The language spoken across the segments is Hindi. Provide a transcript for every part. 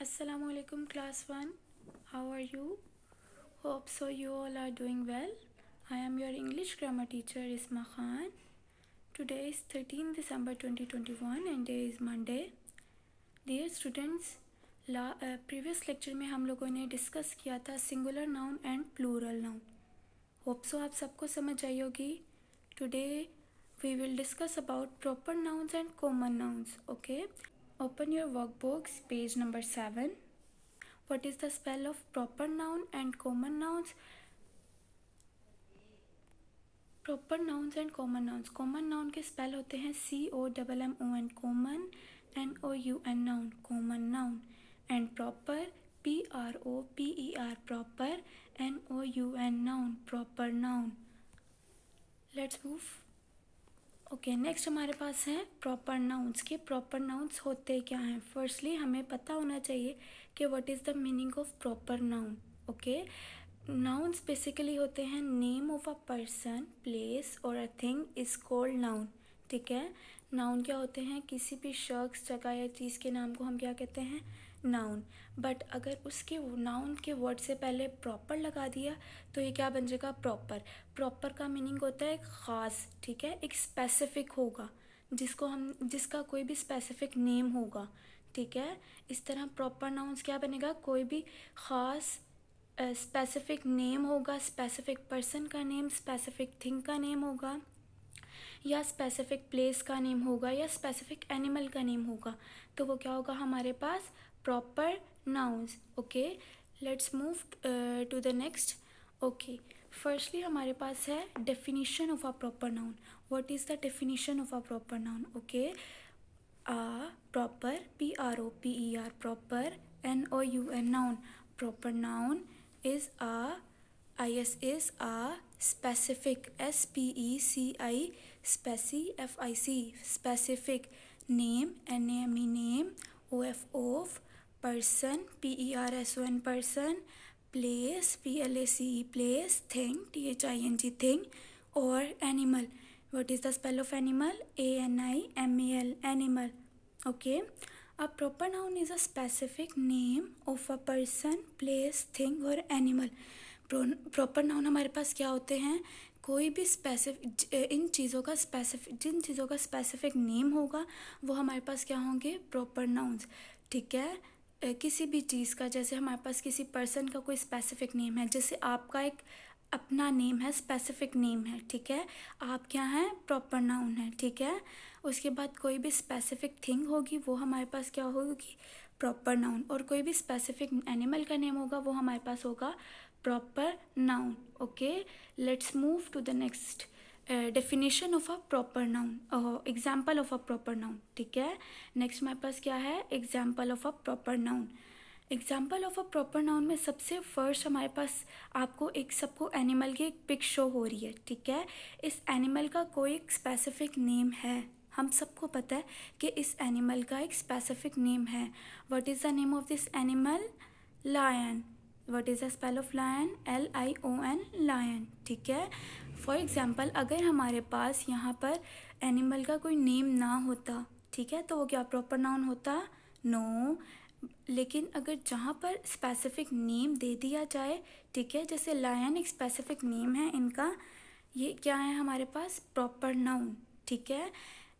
assalamu alaikum class 1 how are you hope so you all are doing well I am your English grammar teacher Isma Khan today is 13 December 2021 and day is Monday dear students ला प्रीवियस लेक्चर में हम लोगों ने डिस्कस किया था singular noun and plural noun hope so आप सबको समझ आई होगी today we will discuss about proper nouns and common nouns okay Open your workbooks, page number 7. What is the spell of proper noun and common nouns? Proper nouns and common nouns common noun के स्पेल होते हैं C O double M O N common N O U N noun common noun and proper P R O P E R proper N O U N noun proper noun let's move okay okay, next हमारे पास हैं प्रॉपर नाउन्स के प्रॉपर नाउन्स होते क्या हैं फर्स्टली हमें पता होना चाहिए कि what is the meaning of proper noun okay nouns basically होते हैं name of a person place और a thing is called noun ठीक है नाउन क्या होते हैं किसी भी शख्स जगह या चीज़ के नाम को हम क्या कहते हैं नाउन बट अगर उसके नाउन के वर्ड से पहले प्रॉपर लगा दिया तो ये क्या बन जाएगा प्रॉपर प्रॉपर का मीनिंग होता है ख़ास ठीक है एक स्पेसिफिक होगा जिसको हम जिसका कोई भी स्पेसिफिक नेम होगा ठीक है इस तरह प्रॉपर नाउन्स क्या बनेगा कोई भी ख़ास स्पेसिफिक नेम होगा स्पेसिफिक पर्सन का नेम स्पेसिफिक थिंग का नेम होगा या स्पेसिफिक प्लेस का नेम होगा या स्पेसिफिक एनिमल का नेम होगा तो वो क्या होगा हमारे पास proper nouns okay let's move uh, to the next okay firstly हमारे पास है definition of a proper noun what is the definition of a proper noun okay uh proper P R O P E R proper N O U N noun proper noun is a I S is a specific S P E C I speci F I C specific name N M E name O F of person p e r s o n person place p l a c e place thing t h i n g thing or animal what is the spell of animal a n i m a l animal okay a proper noun is a specific name of a person place thing or animal proper noun हमारे पास क्या होते हैं कोई भी स्पेसिफिक इन चीज़ों का स्पेसिफिक जिन चीज़ों का स्पेसिफिक नेम होगा वो हमारे पास क्या होंगे प्रॉपर नाउन्स ठीक है किसी भी चीज़ का जैसे हमारे पास किसी पर्सन का कोई स्पेसिफिक नेम है जैसे आपका एक अपना नेम है स्पेसिफिक नेम है ठीक है आप क्या हैं प्रॉपर नाउन है ठीक है उसके बाद कोई भी स्पेसिफिक थिंग होगी वो हमारे पास क्या होगी प्रॉपर नाउन और कोई भी स्पेसिफिक एनिमल का नेम होगा वो हमारे पास होगा proper noun okay let's move to the next definition of a proper noun example of a proper noun ठीक है नेक्स्ट हमारे पास क्या है example of a proper noun example of a proper noun में सबसे फर्स्ट हमारे पास आपको एक सबको एनिमल की एक पिक शो हो रही है ठीक है इस एनिमल का कोई एक स्पेसिफिक नेम है हम सबको पता है कि इस एनिमल का एक स्पेसिफिक नेम है what is the name of this animal lion what is the spell of lion L I O N lion ठीक है फॉर एग्ज़ाम्पल अगर हमारे पास यहाँ पर एनिमल का कोई नेम ना होता ठीक है तो वो क्या प्रॉपर नाउन होता नो no. लेकिन अगर जहाँ पर स्पेसिफिक नेम दे दिया जाए ठीक है जैसे लायन एक स्पेसिफिक नेम है इनका ये क्या है हमारे पास प्रॉपर नाउन ठीक है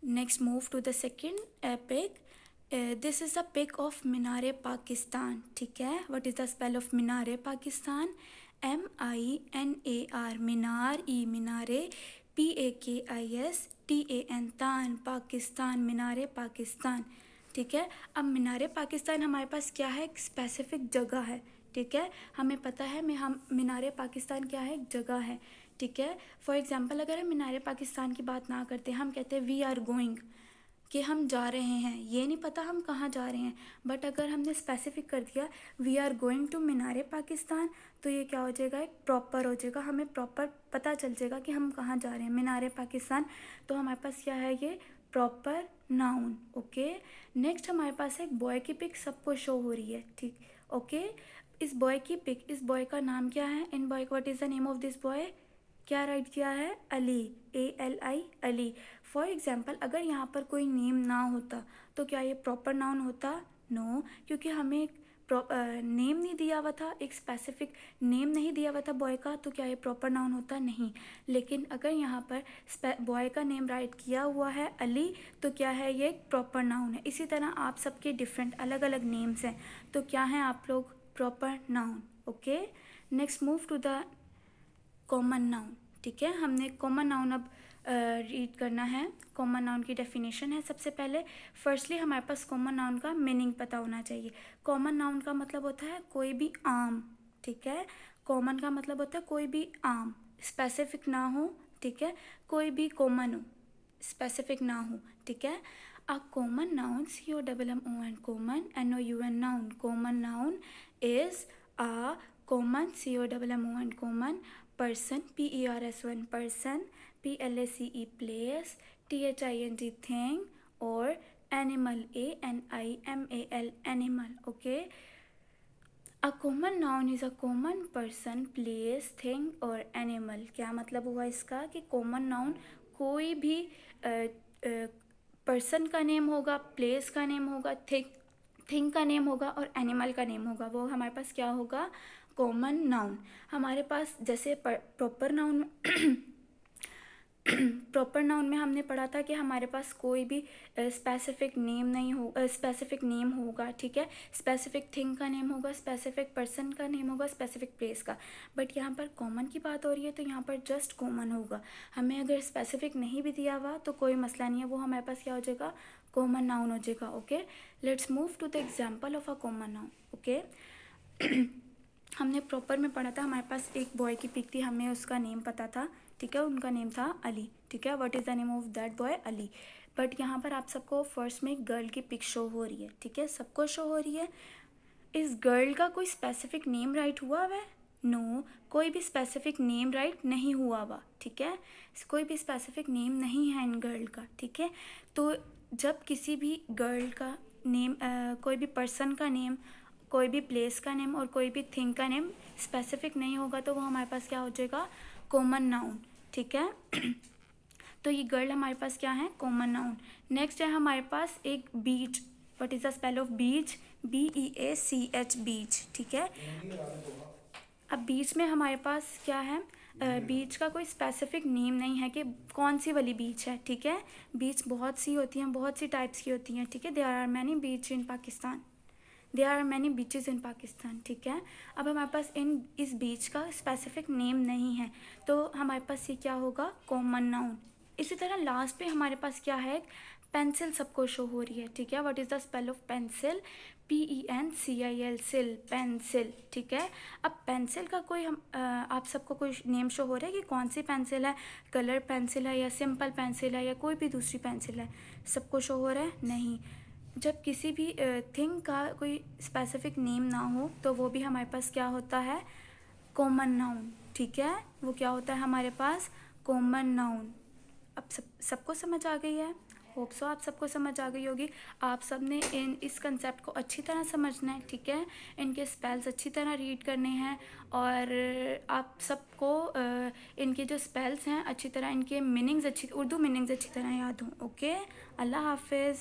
next move to the second epic this is a pic of Minar Pakistan ठीक है what is the spell of Minar Pakistan M I N A R Minar E मीनारे P A K I S T A N तान पाकिस्तान मीनार पाकिस्तान ठीक है अब मीनार पाकिस्तान हमारे पास क्या है एक स्पेसिफिक जगह है ठीक है हमें पता है मैं हम मीनार पाकिस्तान क्या है एक जगह है ठीक है फॉर एग्ज़ाम्पल अगर हम मीनार पाकिस्तान की बात ना करते हम कहते हैं वी आर गोइंग कि हम जा रहे हैं ये नहीं पता हम कहाँ जा रहे हैं बट अगर हमने स्पेसिफिक कर दिया we are going to Minar Pakistan तो ये क्या हो जाएगा एक प्रॉपर हो जाएगा हमें प्रॉपर पता चल जाएगा कि हम कहाँ जा रहे हैं मीनार पाकिस्तान तो हमारे पास क्या है ये प्रॉपर नाउन ओके नेक्स्ट हमारे पास एक बॉय की पिक सबको शो हो रही है ठीक ओके okay? इस बॉय की पिक इस बॉय का नाम क्या है इन boy what is the name of this boy क्या राइट किया है Ali A L I Ali for example अगर यहाँ पर कोई नेम ना होता तो क्या ये प्रॉपर नाउन होता नो no, क्योंकि हमें नेम नहीं दिया हुआ था एक स्पेसिफिक नेम नहीं दिया हुआ था बॉय का तो क्या ये प्रॉपर नाउन होता नहीं लेकिन अगर यहाँ पर बॉय का नेम राइट किया हुआ है अली तो क्या है ये प्रॉपर नाउन है इसी तरह आप सबके डिफरेंट अलग अलग नेम्स हैं तो क्या हैं आप लोग proper noun okay next move to the common noun ठीक है हमने कॉमन नाउन अब रीड uh, करना है कॉमन नाउन की डेफिनेशन है सबसे पहले फर्स्टली हमारे पास कॉमन नाउन का मीनिंग पता होना चाहिए कॉमन नाउन का मतलब होता है कोई भी आम ठीक है कॉमन का मतलब होता है कोई भी आम स्पेसिफिक ना हो ठीक है कोई भी कॉमन हो स्पेसिफिक ना हो ठीक है a common noun C O double M O N common N O U N noun common noun is a common C O double M O N common person P E R S one person P L S C E place T H I N G thing और animal A N I M A L animal okay a common noun is a common person place thing और एनिमल क्या मतलब हुआ इसका कि कॉमन नाउन कोई भी पर्सन का नेम होगा प्लेस का नेम होगा थिंक थिंग का नेम होगा और एनिमल का नेम होगा वो हमारे पास क्या होगा कॉमन नाउन हमारे पास जैसे प्रॉपर नाउन प्रॉपर नाउन में हमने पढ़ा था कि हमारे पास कोई भी स्पेसिफिक नेम नहीं हो स्पेसिफिक नेम होगा ठीक है स्पेसिफिक थिंग का नेम होगा स्पेसिफिक पर्सन का नेम होगा स्पेसिफिक प्लेस का बट यहाँ पर कॉमन की बात हो रही है तो यहाँ पर जस्ट कॉमन होगा हमें अगर स्पेसिफिक नहीं भी दिया हुआ तो कोई मसला नहीं है वो हमारे पास क्या हो जाएगा कॉमन नाउन हो जाएगा okay let's move to the example of a common noun okay हमने प्रॉपर में पढ़ा था हमारे पास एक बॉय की पिक थी हमें उसका नेम पता था ठीक है उनका नेम था अली ठीक है what is the name of that boy Ali but यहाँ पर आप सबको फर्स्ट में गर्ल की पिक शो हो रही है ठीक है सबको शो हो रही है इस गर्ल का कोई स्पेसिफिक नेम राइट हुआ वह नो no, कोई भी स्पेसिफिक नेम राइट नहीं हुआ हुआ ठीक है कोई भी स्पेसिफिक नेम नहीं है इन गर्ल का ठीक है तो जब किसी भी गर्ल का नेम आ, कोई भी पर्सन का नेम कोई भी प्लेस का नेम और कोई भी थिंग का नेम स्पेसिफिक नहीं होगा तो वो हमारे पास क्या हो जाएगा कॉमन नाउन ठीक है तो ये गर्ल हमारे पास क्या है कॉमन नाउन नेक्स्ट है हमारे पास एक beach what is the spell of beach B E A C H beach ठीक है अब बीच में हमारे पास क्या है बीच का कोई स्पेसिफिक नेम नहीं है कि कौन सी वाली बीच है ठीक है बीच बहुत सी होती हैं बहुत सी टाइप्स की होती हैं ठीक है there are many beach in Pakistan there are many beaches in Pakistan ठीक है अब हमारे पास इन इस बीच का स्पेसिफिक नेम नहीं है तो हमारे पास ये क्या होगा कॉमन नाउन इसी तरह लास्ट पे हमारे पास क्या है पेंसिल सबको शो हो रही है ठीक है what is the spell of pencil P E N C I L सिल पेंसिल ठीक है अब पेंसिल का कोई हम आ, आप सबको कोई नेम शो हो रहा है कि कौन सी पेंसिल है कलर पेंसिल है या सिंपल पेंसिल है या कोई भी दूसरी पेंसिल है सबको शो हो रहा है नहीं जब किसी भी थिंग का कोई स्पेसिफिक नेम ना हो तो वो भी हमारे पास क्या होता है कॉमन नाउन ठीक है वो क्या होता है हमारे पास कॉमन नाउन अब सब सबको समझ आ गई है होप सो आप सबको समझ आ गई होगी आप सब ने इन इस कंसेप्ट को अच्छी तरह समझना है ठीक है इनके स्पेल्स अच्छी तरह रीड करने हैं और आप सबको इनके जो स्पेल्स हैं अच्छी तरह इनके मीनिंग्स अच्छी उर्दू मीनिंग्स अच्छी तरह याद हों ओके अल्लाह हाफिज़